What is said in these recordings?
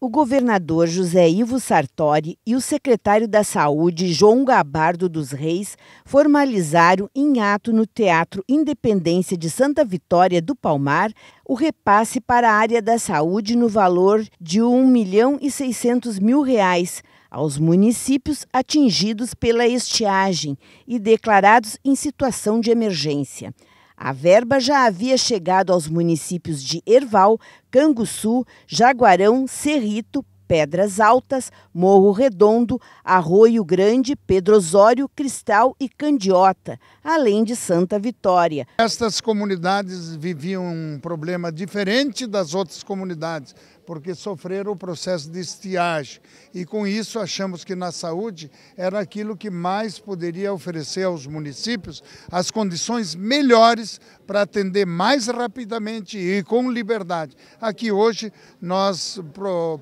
O governador José Ivo Sartori e o secretário da Saúde, João Gabardo dos Reis, formalizaram em ato no Teatro Independência de Santa Vitória do Palmar o repasse para a área da saúde no valor de R$ 1 milhão e 600 mil reais aos municípios atingidos pela estiagem e declarados em situação de emergência. A verba já havia chegado aos municípios de Erval, Canguçu, Jaguarão, Cerrito, Pedras Altas, Morro Redondo, Arroio Grande, Pedro Osório, Cristal e Candiota, além de Santa Vitória. Estas comunidades viviam um problema diferente das outras comunidades, porque sofreram o processo de estiagem. E com isso achamos que na saúde era aquilo que mais poderia oferecer aos municípios as condições melhores para atender mais rapidamente e com liberdade. Aqui hoje nós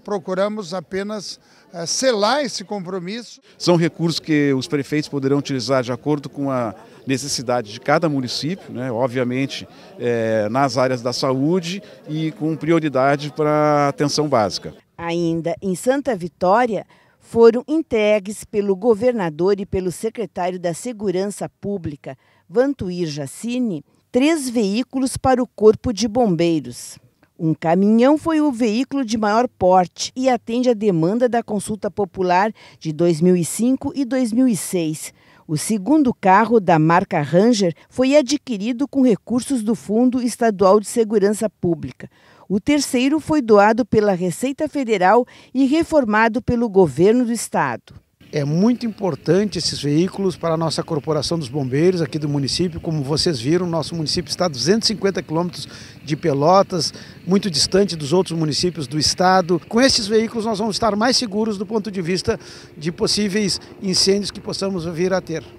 procuramos apenas eh, selar esse compromisso. São recursos que os prefeitos poderão utilizar de acordo com a necessidade de cada município, né, obviamente é, nas áreas da saúde e com prioridade para atenção básica. Ainda em Santa Vitória, foram entregues pelo governador e pelo secretário da Segurança Pública, Vantuir Jacini, três veículos para o Corpo de Bombeiros. Um caminhão foi o veículo de maior porte e atende à demanda da consulta popular de 2005 e 2006. O segundo carro da marca Ranger foi adquirido com recursos do Fundo Estadual de Segurança Pública. O terceiro foi doado pela Receita Federal e reformado pelo governo do estado. É muito importante esses veículos para a nossa corporação dos bombeiros aqui do município. Como vocês viram, nosso município está a 250 quilômetros de Pelotas, muito distante dos outros municípios do estado. Com esses veículos nós vamos estar mais seguros do ponto de vista de possíveis incêndios que possamos vir a ter.